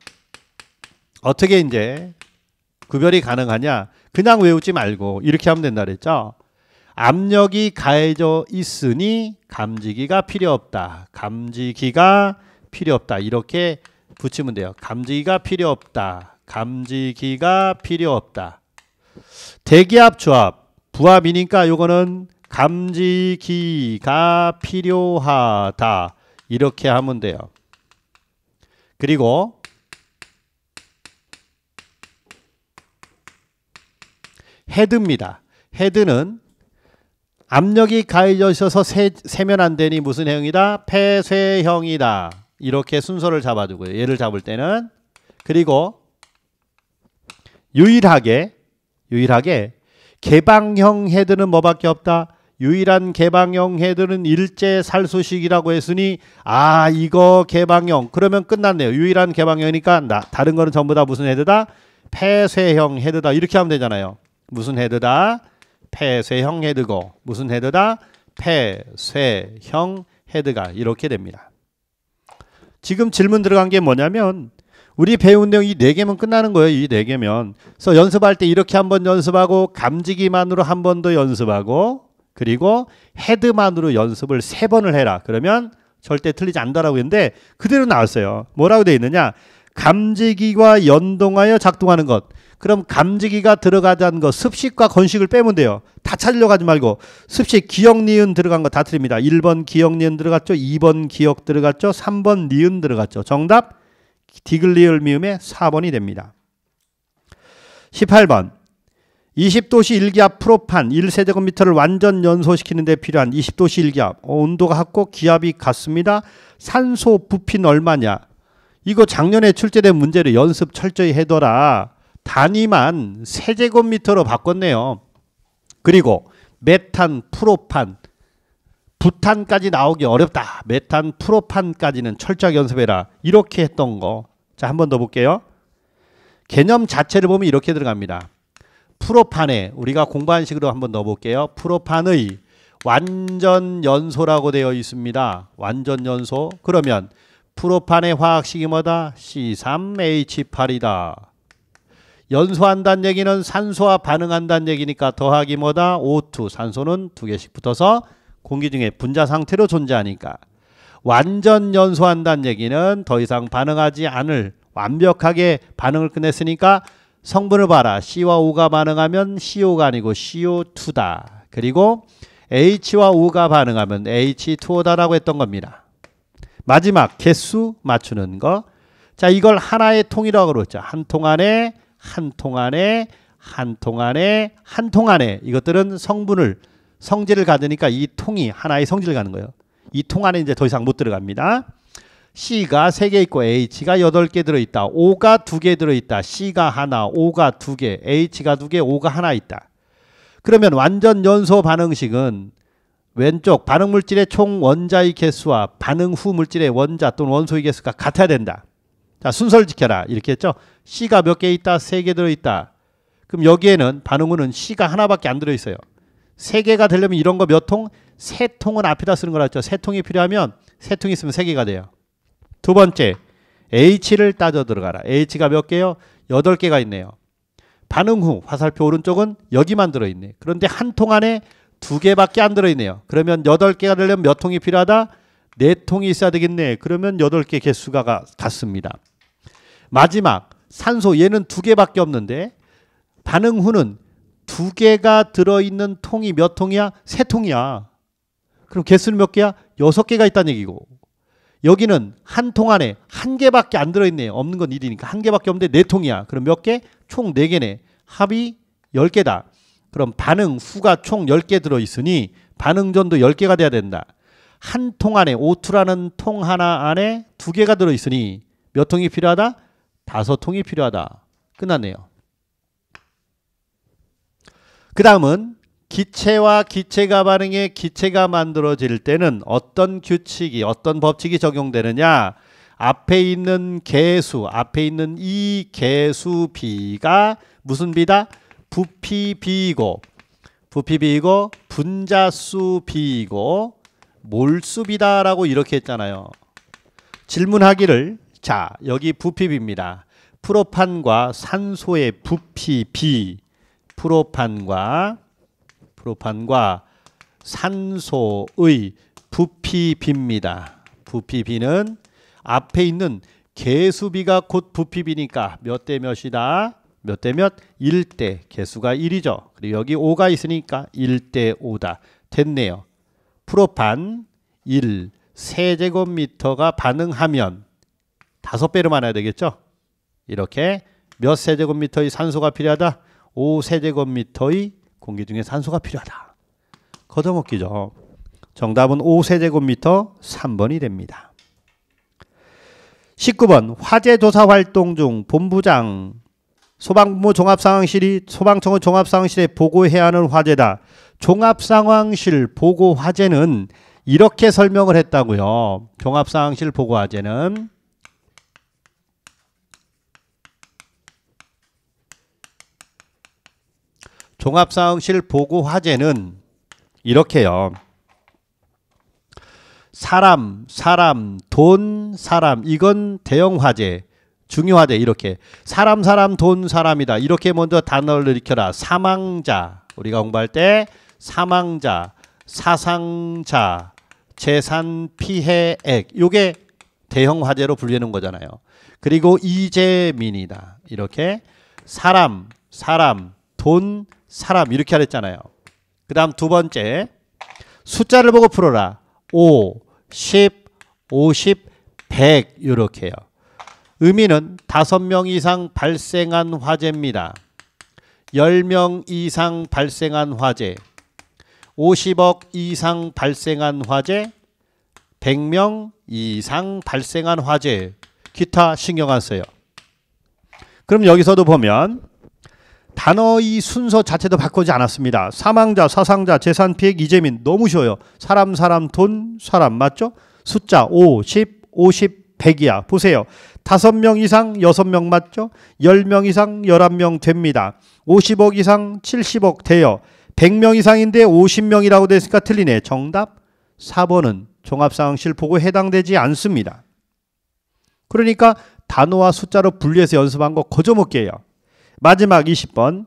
어떻게 이제 구별이 가능하냐? 그냥 외우지 말고 이렇게 하면 된다 그랬죠. 압력이 가해져 있으니 감지기가 필요 없다. 감지기가 필요 없다. 이렇게 붙이면 돼요. 감지기가 필요 없다. 감지기가 필요 없다. 대기압 조합 부합이니까 요거는 감지기가 필요하다. 이렇게 하면 돼요. 그리고 헤드입니다. 헤드는 압력이 가해져 있어서 세, 세면 안 되니 무슨 형이다? 폐쇄형이다. 이렇게 순서를 잡아주고요. 얘를 잡을 때는 그리고 유일하게 유일하게 개방형 헤드는 뭐밖에 없다. 유일한 개방형 헤드는 일제 살수식이라고 했으니 아 이거 개방형 그러면 끝났네요. 유일한 개방형이니까 나, 다른 거는 전부 다 무슨 헤드다? 폐쇄형 헤드다 이렇게 하면 되잖아요. 무슨 헤드다? 폐쇄형 헤드고 무슨 헤드다? 폐쇄형 헤드가 이렇게 됩니다. 지금 질문 들어간 게 뭐냐면 우리 배운 내용 이 네 개면 끝나는 거예요. 이 네 개면. 그래서 연습할 때 이렇게 한번 연습하고 감지기만으로 한 번 더 연습하고 그리고 헤드만으로 연습을 세 번을 해라. 그러면 절대 틀리지 않다라고 했는데 그대로 나왔어요. 뭐라고 돼 있느냐? 감지기와 연동하여 작동하는 것. 그럼 감지기가 들어가자는 거 습식과 건식을 빼면 돼요. 다 찾으려고 하지 말고 습식 기억 니은 들어간 거 다 틀립니다. 1번 기억 니은 들어갔죠. 2번 기억 들어갔죠. 3번 니은 들어갔죠. 정답 디글리얼미움의 4번이 됩니다. 18번 20도씨 일기압 프로판 1세제곱미터를 완전 연소시키는 데 필요한 20도씨 일기압 어, 온도가 같고 기압이 같습니다. 산소 부피는 얼마냐 이거 작년에 출제된 문제를 연습 철저히 해둬라 단위만 세제곱미터로 바꿨네요. 그리고 메탄, 프로판 부탄까지 나오기 어렵다. 메탄 프로판까지는 철저하게 연습해라. 이렇게 했던 거. 자, 한번 더 볼게요. 개념 자체를 보면 이렇게 들어갑니다. 프로판에 우리가 공부한 식으로 한번넣어 볼게요. 프로판의 완전 연소라고 되어 있습니다. 완전 연소. 그러면 프로판의 화학식이 뭐다? C3H8이다. 연소한다는 얘기는 산소와 반응한다는 얘기니까 더하기 뭐다? O2. 산소는 두 개씩 붙어서 공기 중에 분자 상태로 존재하니까 완전 연소한다는 얘기는 더 이상 반응하지 않을 완벽하게 반응을 끝냈으니까 성분을 봐라. C와 O가 반응하면 CO가 아니고 CO2다. 그리고 H와 O가 반응하면 H2O다라고 했던 겁니다. 마지막 개수 맞추는 거. 자, 이걸 하나의 통이라고 그러죠. 한 통 안에 한 통 안에 한 통 안에 한 통 안에 이것들은 성분을 성질을 가드니까 이 통이 하나의 성질을 가는 거예요. 이 통 안에 이제 더 이상 못 들어갑니다. C가 3개 있고 H가 8개 들어있다. O가 2개 들어있다. C가 하나, O가 2개, H가 2개, O가 하나 있다. 그러면 완전 연소 반응식은 왼쪽 반응 물질의 총 원자의 개수와 반응 후 물질의 원자 또는 원소의 개수가 같아야 된다. 자, 순서를 지켜라. 이렇게 했죠. C가 몇 개 있다? 3개 들어있다. 그럼 여기에는 반응 후는 C가 하나밖에 안 들어있어요. 세 개가 되려면 이런 거 몇 통? 세 통은 앞에다 쓰는 거라 했죠. 세 통이 필요하면 세 통 있으면 세 개가 돼요. 두 번째, H를 따져 들어가라. H가 몇 개요? 여덟 개가 있네요. 반응 후 화살표 오른쪽은 여기만 들어있네. 그런데 한 통 안에 두 개밖에 안 들어있네요. 그러면 여덟 개가 되려면 몇 통이 필요하다? 네 통이 있어야 되겠네. 그러면 여덟 개 개수가 같습니다. 마지막 산소 얘는 두 개밖에 없는데 반응 후는 두 개가 들어있는 통이 몇 통이야? 세 통이야. 그럼 개수는 몇 개야? 여섯 개가 있다는 얘기고. 여기는 한 통 안에 한 개밖에 안 들어있네. 없는 건일이니까한 개밖에 없는데 네 통이야. 그럼 몇 개? 총 네 개네. 합이 열 개다. 그럼 반응 후가 총 열 개 들어있으니 반응전도 열개가 돼야 된다. 한 통 안에 오투라는통 하나 안에 두 개가 들어있으니 몇 통이 필요하다? 다섯 통이 필요하다. 끝났네요. 그 다음은 기체와 기체가 반응해 기체가 만들어질 때는 어떤 규칙이 어떤 법칙이 적용되느냐 앞에 있는 개수 앞에 있는 이 개수 비가 무슨 비다 부피 비이고 부피 비이고 분자수 비이고 몰수 비다라고 이렇게 했잖아요 질문하기를 자 여기 부피 비입니다 프로판과 산소의 부피 비 프로판과 프로판과 산소의 부피비입니다. 부피비는 앞에 있는 개수비가 곧 부피비니까 몇 대 몇이다? 몇 대 몇? 1대 개수가 1이죠. 그리고 여기 5가 있으니까 1대 5다. 됐네요. 프로판 1 세제곱미터가 반응하면 다 배로 많아야 되겠죠. 이렇게 몇 세제곱미터의 산소가 필요하다? 5세제곱미터의 공기 중에 산소가 필요하다. 걷어먹기죠. 정답은 5세제곱미터 3번이 됩니다. 19번 화재 조사 활동 중 본부장 소방부 종합상황실이 소방청은 종합상황실에 보고해야 하는 화재다. 종합상황실 보고 화재는 이렇게 설명을 했다고요. 종합상황실 보고 화재는 종합사황실 보고 화제는 이렇게요. 사람, 사람, 돈, 사람. 이건 대형 화제, 중요 화제 이렇게. 사람, 사람, 돈, 사람이다. 이렇게 먼저 단어를 익혀라. 사망자. 우리가 공부할 때 사망자, 사상자, 재산 피해액. 요게 대형 화제로 불리는 거잖아요. 그리고 이재민이다. 이렇게 사람, 사람, 돈, 사람 이렇게 하랬잖아요. 그 다음 두 번째 숫자를 보고 풀어라. 5, 10, 50, 100 이렇게 요 의미는 5명 이상 발생한 화재입니다. 10명 이상 발생한 화재 50억 이상 발생한 화재 100명 이상 발생한 화재 기타 신경 안 써요. 그럼 여기서도 보면 단어의 순서 자체도 바꾸지 않았습니다. 사망자, 사상자, 재산 피해, 이재민 너무 쉬워요. 사람, 사람, 돈, 사람 맞죠? 숫자 5, 10, 50, 100이야. 보세요. 5명 이상 6명 맞죠? 10명 이상 11명 됩니다. 50억 이상 70억 돼요. 100명 이상인데 50명이라고 됐으니까 틀리네. 정답 4번은 종합상황 실보고 해당되지 않습니다. 그러니까 단어와 숫자로 분리해서 연습한 거거저먹게해요 마지막 20번.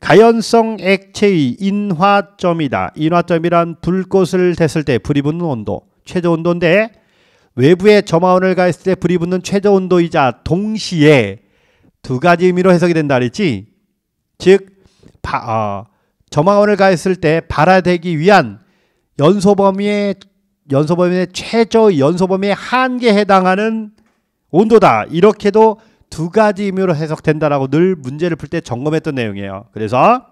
가연성 액체의 인화점이다. 인화점이란 불꽃을 댔을 때 불이 붙는 온도, 최저 온도인데 외부에 점화원을 가했을 때 불이 붙는 최저 온도이자 동시에 두 가지 의미로 해석이 된다 그랬지. 즉 바, 어, 점화원을 가했을 때 발화되기 위한 연소 범위의 연소 범위의 최저 연소 범위의 한계에 해당하는 온도다. 이렇게도 두 가지 의미로 해석된다라고 늘 문제를 풀 때 점검했던 내용이에요. 그래서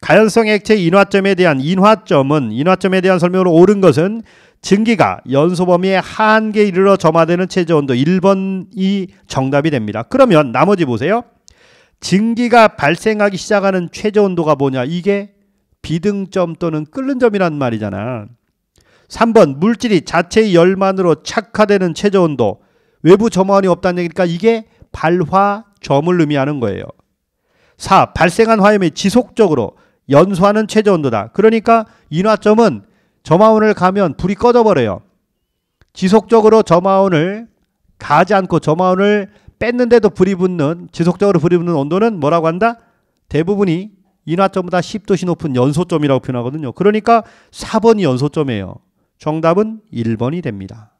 가연성 액체 인화점에 대한 인화점은 인화점에 대한 설명으로 옳은 것은 증기가 연소범위의 한계에 이르러 점화되는 최저 온도 1번이 정답이 됩니다. 그러면 나머지 보세요. 증기가 발생하기 시작하는 최저 온도가 뭐냐? 이게 비등점 또는 끓는 점이란 말이잖아. 3번 물질이 자체의 열만으로 착화되는 최저 온도 외부 점화원이 없다는 얘기니까 이게 발화, 점을 의미하는 거예요. 4. 발생한 화염이 지속적으로 연소하는 최저 온도다. 그러니까 인화점은 점화온을 가면 불이 꺼져버려요. 지속적으로 점화온을 가지 않고 점화온을 뺐는데도 불이 붙는 지속적으로 불이 붙는 온도는 뭐라고 한다? 대부분이 인화점보다 10도씨 높은 연소점이라고 표현하거든요. 그러니까 4번이 연소점이에요. 정답은 1번이 됩니다.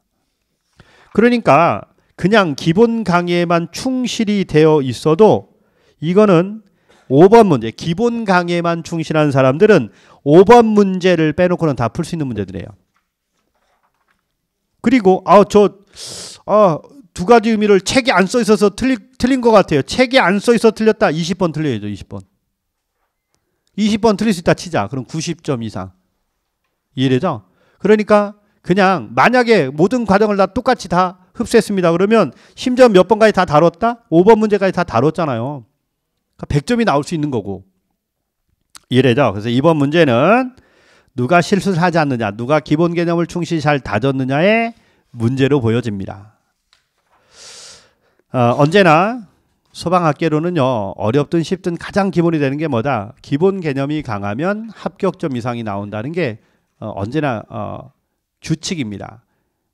그러니까 그냥 기본 강의에만 충실히 되어 있어도 이거는 5번 문제, 기본 강의에만 충실한 사람들은 5번 문제를 빼놓고는 다 풀 수 있는 문제들이에요. 그리고 아 저두 아, 가지 의미를 책이안 써 있어서 틀리, 틀린 것 같아요. 책이안 써 있어 틀렸다. 20번 틀려야죠. 20번. 20번 틀릴 수 있다 치자. 그럼 90점 이상. 이해되죠? 그러니까 그냥 만약에 모든 과정을 다 똑같이 다 흡수했습니다. 그러면 심지어 몇 번까지 다 다뤘다? 5번 문제까지 다 다뤘잖아요. 100점이 그러니까 나올 수 있는 거고. 이래죠. 그래서 이번 문제는 누가 실수를 하지 않느냐, 누가 기본 개념을 충실히 잘 다졌느냐의 문제로 보여집니다. 어, 언제나 소방학계로는요 어렵든 쉽든 가장 기본이 되는 게 뭐다 기본 개념이 강하면 합격점 이상이 나온다는 게 어, 언제나 어, 규칙입니다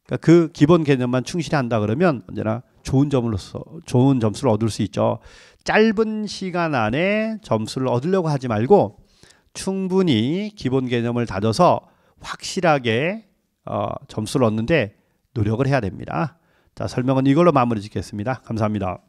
그러니까 그 기본 개념만 충실히 한다 그러면 언제나 좋은 점으로서 좋은 점수를 얻을 수 있죠. 짧은 시간 안에 점수를 얻으려고 하지 말고 충분히 기본 개념을 다져서 확실하게 어, 점수를 얻는데 노력을 해야 됩니다. 자, 설명은 이걸로 마무리 짓겠습니다. 감사합니다.